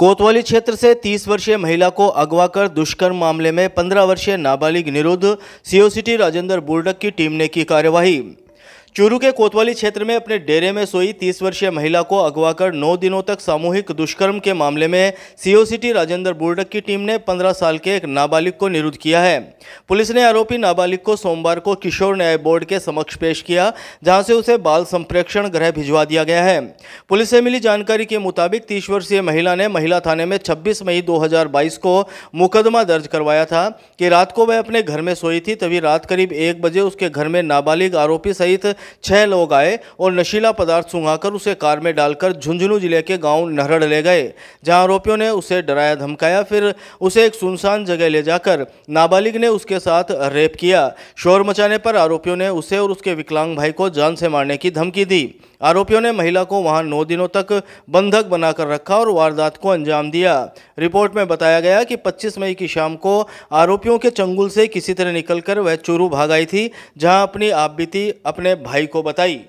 कोतवाली क्षेत्र से 30 वर्षीय महिला को अगवा कर दुष्कर्म मामले में 15 वर्षीय नाबालिग निरुद्ध सीओसीटी राजेंद्र बोर्डक की टीम ने की कार्यवाही चूरू के कोतवाली क्षेत्र में अपने डेरे में सोई 30 वर्षीय महिला को अगवा कर नौ दिनों तक सामूहिक दुष्कर्म के मामले में सीओ सिटी राजेंद्र बुर्डक की टीम ने 15 साल के एक नाबालिग को निरुद्ध किया है पुलिस ने आरोपी नाबालिग को सोमवार को किशोर न्याय बोर्ड के समक्ष पेश किया जहां से उसे बाल संप्रेक्षण गृह भिजवा दिया गया है पुलिस से मिली जानकारी के मुताबिक तीस वर्षीय महिला ने महिला थाने में छब्बीस मई दो को मुकदमा दर्ज करवाया था कि रात को वह अपने घर में सोई थी तभी रात करीब एक बजे उसके घर में नाबालिग आरोपी सहित छह लोग आए और नशीला पदार्थ सुंघाकर उसे कार में डालकर झुंझुनू जिले के गांव नहरड़ ले गए जहां आरोपियों ने उसे डराया धमकाया फिर उसे एक सुनसान जगह ले जाकर नाबालिग ने उसके साथ रेप किया शोर मचाने पर आरोपियों ने उसे और उसके विकलांग भाई को जान से मारने की धमकी दी आरोपियों ने महिला को वहां नौ दिनों तक बंधक बनाकर रखा और वारदात को अंजाम दिया रिपोर्ट में बताया गया कि 25 मई की शाम को आरोपियों के चंगुल से किसी तरह निकलकर वह चूरू भाग आई थी जहां अपनी आप बीती अपने भाई को बताई